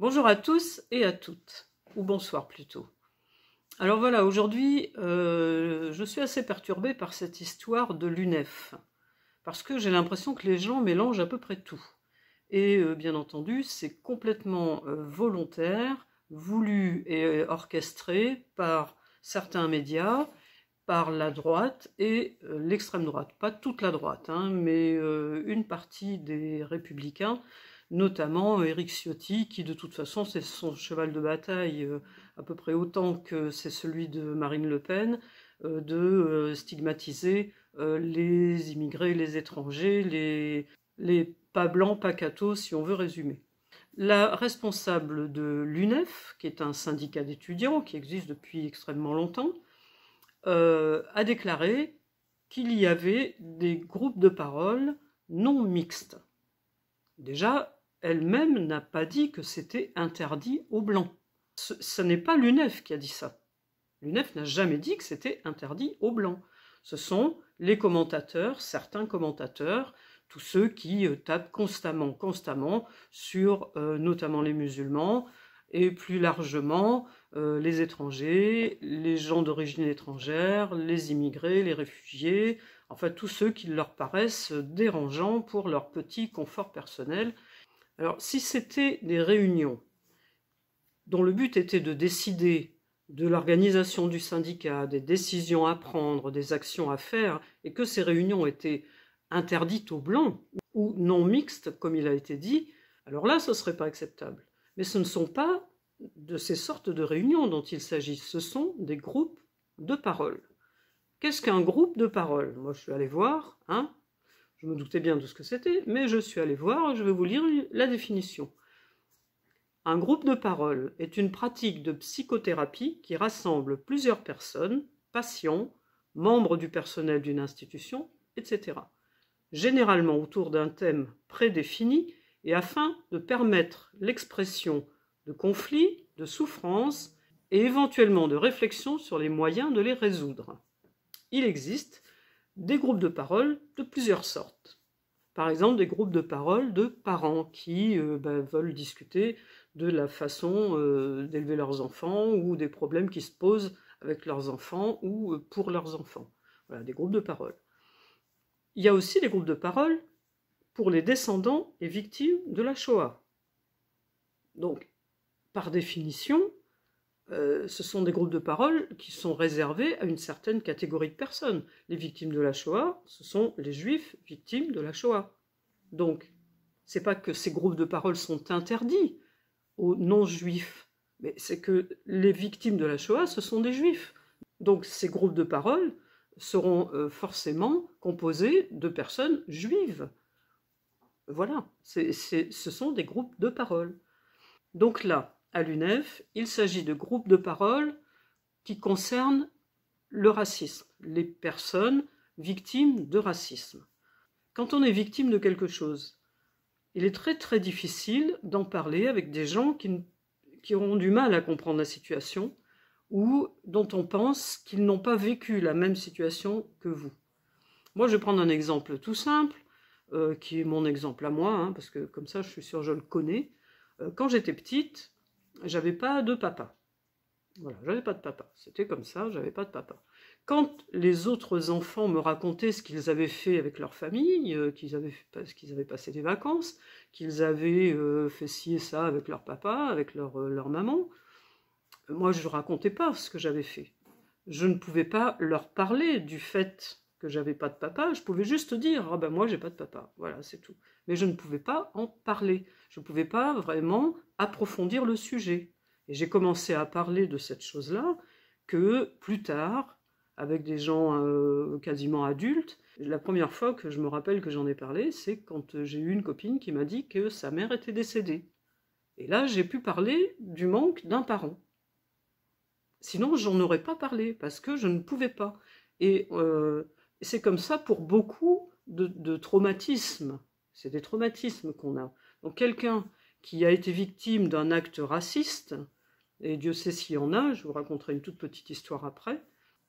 Bonjour à tous et à toutes, ou bonsoir plutôt. Alors voilà, aujourd'hui, euh, je suis assez perturbée par cette histoire de l'UNEF, parce que j'ai l'impression que les gens mélangent à peu près tout. Et euh, bien entendu, c'est complètement euh, volontaire, voulu et orchestré par certains médias, par la droite et l'extrême droite. Pas toute la droite, hein, mais une partie des républicains notamment euh, Eric Ciotti, qui de toute façon c'est son cheval de bataille euh, à peu près autant que c'est celui de Marine Le Pen, euh, de stigmatiser les immigrés, les étrangers, les, pas blancs, pas cathos, si on veut résumer. La responsable de l'UNEF, qui est un syndicat d'étudiants qui existe depuis extrêmement longtemps, a déclaré qu'il y avait des groupes de parole non mixtes. Déjà, elle-même n'a pas dit que c'était interdit aux Blancs. Ce, n'est pas l'UNEF qui a dit ça. L'UNEF n'a jamais dit que c'était interdit aux Blancs. Ce sont les commentateurs, certains commentateurs, tous ceux qui euh, tapent constamment, constamment sur euh, notamment les musulmans et plus largement euh, les étrangers, les gens d'origine étrangère, les immigrés, les réfugiés, enfin tous ceux qui leur paraissent dérangeants pour leur petit confort personnel. Alors si c'était des réunions dont le but était de décider de l'organisation du syndicat, des décisions à prendre, des actions à faire, et que ces réunions étaient interdites aux blancs ou non mixtes, comme il a été dit, alors là, ce ne serait pas acceptable. Mais ce ne sont pas de ces sortes de réunions dont il s'agit, ce sont des groupes de parole. Qu'est-ce qu'un groupe de parole Moi, je suis allé voir, hein je me doutais bien de ce que c'était, mais je suis allé voir et je vais vous lire la définition. Un groupe de parole est une pratique de psychothérapie qui rassemble plusieurs personnes, patients, membres du personnel d'une institution, etc., généralement autour d'un thème prédéfini et afin de permettre l'expression de conflits, de souffrances et éventuellement de réflexions sur les moyens de les résoudre il existe des groupes de paroles de plusieurs sortes. Par exemple, des groupes de paroles de parents qui euh, ben, veulent discuter de la façon euh, d'élever leurs enfants ou des problèmes qui se posent avec leurs enfants ou euh, pour leurs enfants. Voilà, des groupes de paroles. Il y a aussi des groupes de paroles pour les descendants et victimes de la Shoah. Donc, par définition, euh, ce sont des groupes de paroles qui sont réservés à une certaine catégorie de personnes. Les victimes de la Shoah, ce sont les juifs victimes de la Shoah. Donc, c'est pas que ces groupes de paroles sont interdits aux non-juifs, mais c'est que les victimes de la Shoah, ce sont des juifs. Donc, ces groupes de paroles seront euh, forcément composés de personnes juives. Voilà, ce sont des groupes de paroles. Donc là, à l'UNEF, il s'agit de groupes de parole qui concernent le racisme, les personnes victimes de racisme. Quand on est victime de quelque chose, il est très très difficile d'en parler avec des gens qui, qui, auront du mal à comprendre la situation ou dont on pense qu'ils n'ont pas vécu la même situation que vous. Moi, je vais prendre un exemple tout simple, euh, qui est mon exemple à moi, hein, parce que comme ça, je suis sûr je le connais. Euh, quand j'étais petite, j'avais pas de papa. Voilà, j'avais pas de papa. C'était comme ça, j'avais pas de papa. Quand les autres enfants me racontaient ce qu'ils avaient fait avec leur famille, euh, qu'ils avaient, avaient, passé des vacances, qu'ils avaient euh, fait ci et ça avec leur papa, avec leur, euh, leur maman, moi je ne racontais pas ce que j'avais fait. Je ne pouvais pas leur parler du fait que j'avais pas de papa, je pouvais juste dire ah ben moi j'ai pas de papa, voilà c'est tout. Mais je ne pouvais pas en parler, je ne pouvais pas vraiment approfondir le sujet. Et j'ai commencé à parler de cette chose-là que plus tard, avec des gens euh, quasiment adultes, la première fois que je me rappelle que j'en ai parlé, c'est quand euh, j'ai eu une copine qui m'a dit que sa mère était décédée. Et là, j'ai pu parler du manque d'un parent. Sinon, j'en aurais pas parlé parce que je ne pouvais pas. Et euh, c'est comme ça pour beaucoup de, traumatismes. C'est des traumatismes qu'on a. Donc quelqu'un qui a été victime d'un acte raciste, et Dieu sait s'il y en a, je vous raconterai une toute petite histoire après,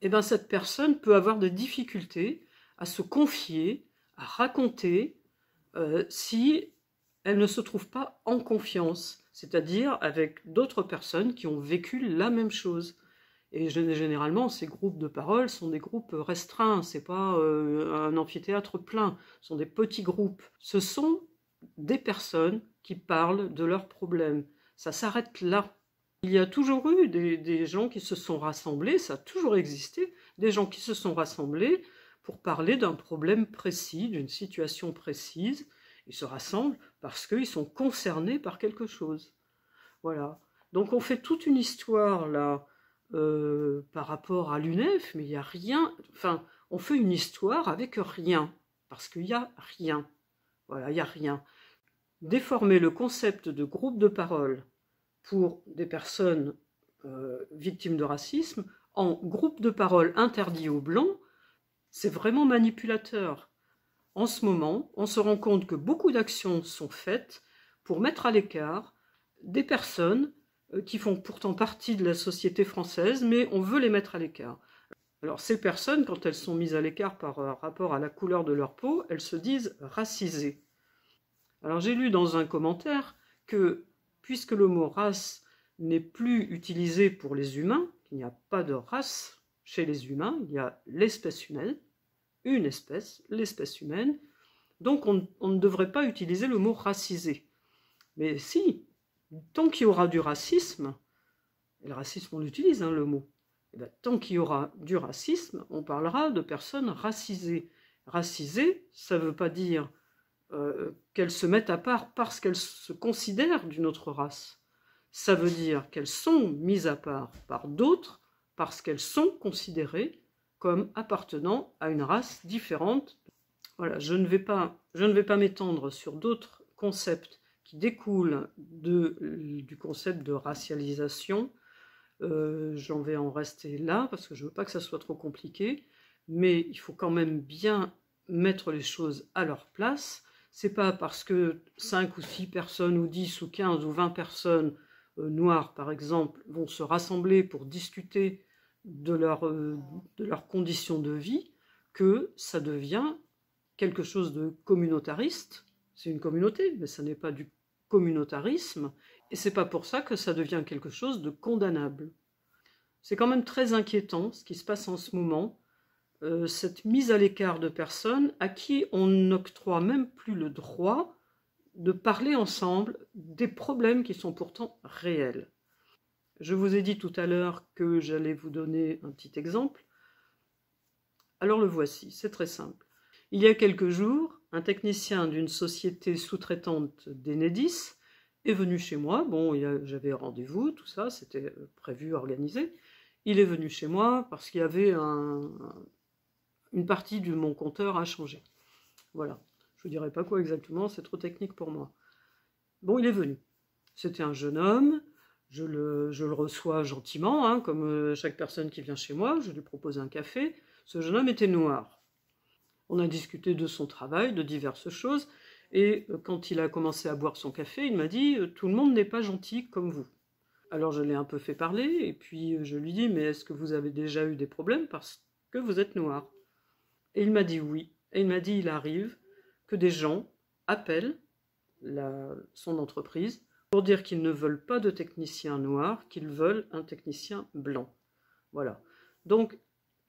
et eh bien cette personne peut avoir des difficultés à se confier, à raconter, euh, si elle ne se trouve pas en confiance, c'est-à-dire avec d'autres personnes qui ont vécu la même chose. Et généralement, ces groupes de paroles sont des groupes restreints, c'est pas euh, un amphithéâtre plein, ce sont des petits groupes. Ce sont des personnes qui parlent de leurs problèmes. Ça s'arrête là. Il y a toujours eu des, gens qui se sont rassemblés, ça a toujours existé, des gens qui se sont rassemblés pour parler d'un problème précis, d'une situation précise. Ils se rassemblent parce qu'ils sont concernés par quelque chose. Voilà. Donc on fait toute une histoire là euh, par rapport à l'UNEF, mais il n'y a rien. Enfin, on fait une histoire avec rien, parce qu'il n'y a rien. Voilà, il n'y a rien. Déformer le concept de groupe de parole pour des personnes euh, victimes de racisme en groupe de parole interdit aux blancs, c'est vraiment manipulateur. En ce moment, on se rend compte que beaucoup d'actions sont faites pour mettre à l'écart des personnes euh, qui font pourtant partie de la société française, mais on veut les mettre à l'écart. Alors ces personnes, quand elles sont mises à l'écart par euh, rapport à la couleur de leur peau, elles se disent racisées. Alors j'ai lu dans un commentaire que puisque le mot race n'est plus utilisé pour les humains, qu'il n'y a pas de race chez les humains, il y a l'espèce humaine, une espèce, l'espèce humaine, donc on, on ne devrait pas utiliser le mot racisé. Mais si, tant qu'il y aura du racisme, et le racisme on utilise hein, le mot, eh ben, tant qu'il y aura du racisme, on parlera de personnes racisées. Racisées, ça ne veut pas dire euh, qu'elles se mettent à part parce qu'elles se considèrent d'une autre race. Ça veut dire qu'elles sont mises à part par d'autres parce qu'elles sont considérées comme appartenant à une race différente. Voilà, je ne pas, je ne vais pas m'étendre sur d'autres concepts qui découle de, euh, du concept de racialisation. Euh, j'en vais en rester là parce que je ne veux pas que ça soit trop compliqué, mais il faut quand même bien mettre les choses à leur place. C'est pas parce que 5 ou 6 personnes ou 10 ou 15 ou 20 personnes euh, noires, par exemple, vont se rassembler pour discuter de, leur, de leurs conditions de vie que ça devient quelque chose de communautariste. C'est une communauté, mais ça n'est pas du communautarisme, et c'est pas pour ça que ça devient quelque chose de condamnable. C'est quand même très inquiétant ce qui se passe en ce moment, euh, cette mise à l'écart de personnes à qui on n'octroie même plus le droit de parler ensemble des problèmes qui sont pourtant réels. Je vous ai dit tout à l'heure que j'allais vous donner un petit exemple. Alors le voici, c'est très simple. Il y a quelques jours, un technicien d'une société sous-traitante d'Enedis est venu chez moi. Bon, j'avais rendez-vous, tout ça, c'était euh, prévu, organisé. Il est venu chez moi parce qu'il y avait un, une partie de mon compteur à changer. Voilà. Je ne dirai pas quoi exactement, c'est trop technique pour moi. Bon, il est venu. C'était un jeune homme. Je le, reçois gentiment, hein, comme euh, chaque personne qui vient chez moi. Je lui propose un café. Ce jeune homme était noir. On a discuté de son travail, de diverses choses, et euh, quand il a commencé à boire son café, il m'a dit euh, Tout le monde n'est pas gentil comme vous. Alors je l'ai un peu fait parler, et puis euh, je lui dis Mais est-ce que vous avez déjà eu des problèmes parce que vous êtes noir Et il m'a dit oui. Et il m'a dit Il arrive que des gens appellent la, son entreprise pour dire qu'ils ne veulent pas de technicien noir, qu'ils veulent un technicien blanc. Voilà. Donc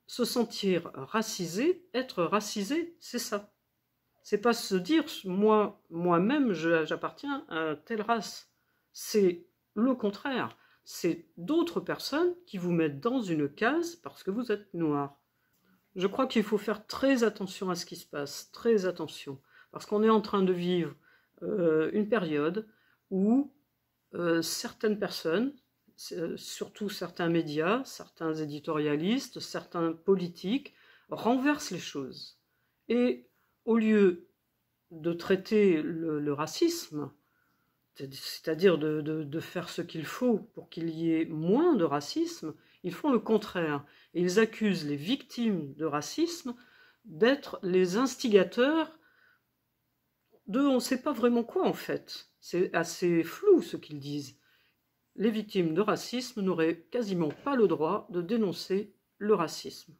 se sentir racisé, être racisé, c'est ça. C'est pas se dire moi moi-même j'appartiens à telle race. C'est le contraire. C'est d'autres personnes qui vous mettent dans une case parce que vous êtes noir. Je crois qu'il faut faire très attention à ce qui se passe, très attention, parce qu'on est en train de vivre euh, une période où euh, certaines personnes euh, surtout certains médias, certains éditorialistes, certains politiques, renversent les choses. Et au lieu de traiter le, racisme, c'est-à-dire de, faire ce qu'il faut pour qu'il y ait moins de racisme, ils font le contraire. ils accusent les victimes de racisme d'être les instigateurs de on ne sait pas vraiment quoi en fait. C'est assez flou ce qu'ils disent les victimes de racisme n'auraient quasiment pas le droit de dénoncer le racisme.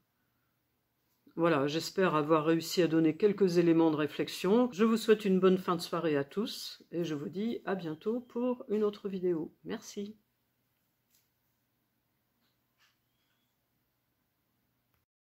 Voilà, j'espère avoir réussi à donner quelques éléments de réflexion. Je vous souhaite une bonne fin de soirée à tous et je vous dis à bientôt pour une autre vidéo. Merci.